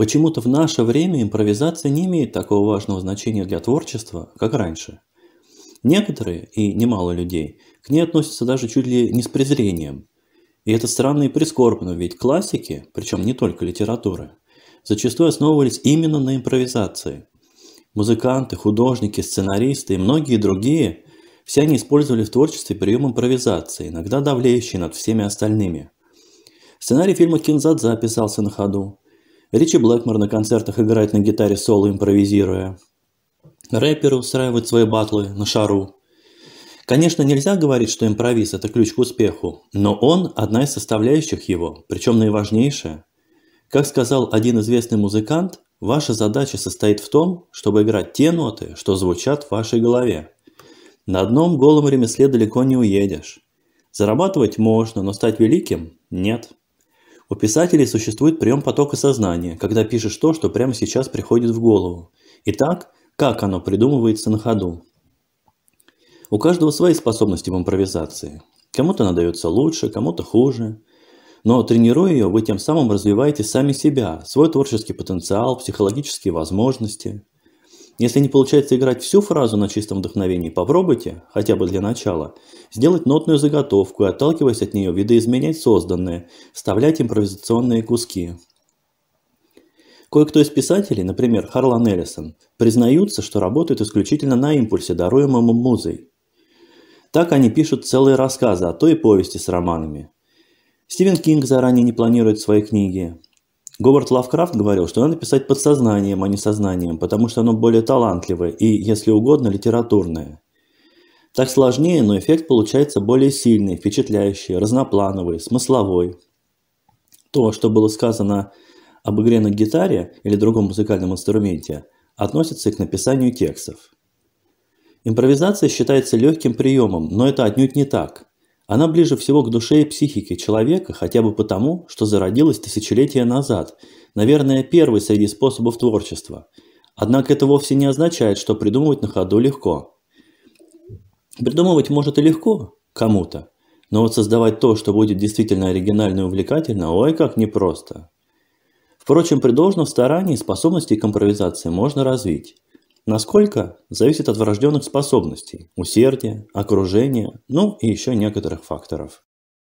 Почему-то в наше время импровизация не имеет такого важного значения для творчества, как раньше. Некоторые, и немало людей, к ней относятся даже чуть ли не с презрением. И это странно и прискорбно, ведь классики, причем не только литературы, зачастую основывались именно на импровизации. Музыканты, художники, сценаристы и многие другие – все они использовали в творчестве прием импровизации, иногда давлеющий над всеми остальными. Сценарий фильма Кинзадза описался на ходу. Ричи Блэкмор на концертах играет на гитаре соло, импровизируя. Рэперы устраивают свои батлы на шару. Конечно, нельзя говорить, что импровиз – это ключ к успеху, но он – одна из составляющих его, причем наиважнейшая. Как сказал один известный музыкант, ваша задача состоит в том, чтобы играть те ноты, что звучат в вашей голове. На одном голом ремесле далеко не уедешь. Зарабатывать можно, но стать великим – нет. У писателей существует прием потока сознания, когда пишешь то, что прямо сейчас приходит в голову. Итак, как оно придумывается на ходу. У каждого свои способности в импровизации. Кому-то она дается лучше, кому-то хуже. Но тренируя ее, вы тем самым развиваете сами себя, свой творческий потенциал, психологические возможности. Если не получается играть всю фразу на чистом вдохновении, попробуйте, хотя бы для начала, сделать нотную заготовку и, отталкиваясь от нее, видоизменять созданное, вставлять импровизационные куски. Кое-кто из писателей, например, Харлан Эллисон, признаются, что работают исключительно на импульсе, даруемом музой. Так они пишут целые рассказы, а то и повести с романами. Стивен Кинг заранее не планирует свои книги, Говард Лавкрафт говорил, что надо писать подсознанием, а не сознанием, потому что оно более талантливое и, если угодно, литературное. Так сложнее, но эффект получается более сильный, впечатляющий, разноплановый, смысловой. То, что было сказано об игре на гитаре или другом музыкальном инструменте, относится и к написанию текстов. Импровизация считается легким приемом, но это отнюдь не так. Она ближе всего к душе и психике человека, хотя бы потому, что зародилась тысячелетия назад, наверное, первый среди способов творчества. Однако это вовсе не означает, что придумывать на ходу легко. Придумывать может и легко кому-то, но вот создавать то, что будет действительно оригинально и увлекательно, ой, как непросто. Впрочем, при должном старании способности к импровизации можно развить. Насколько зависит от врожденных способностей, усердия, окружения, ну и еще некоторых факторов.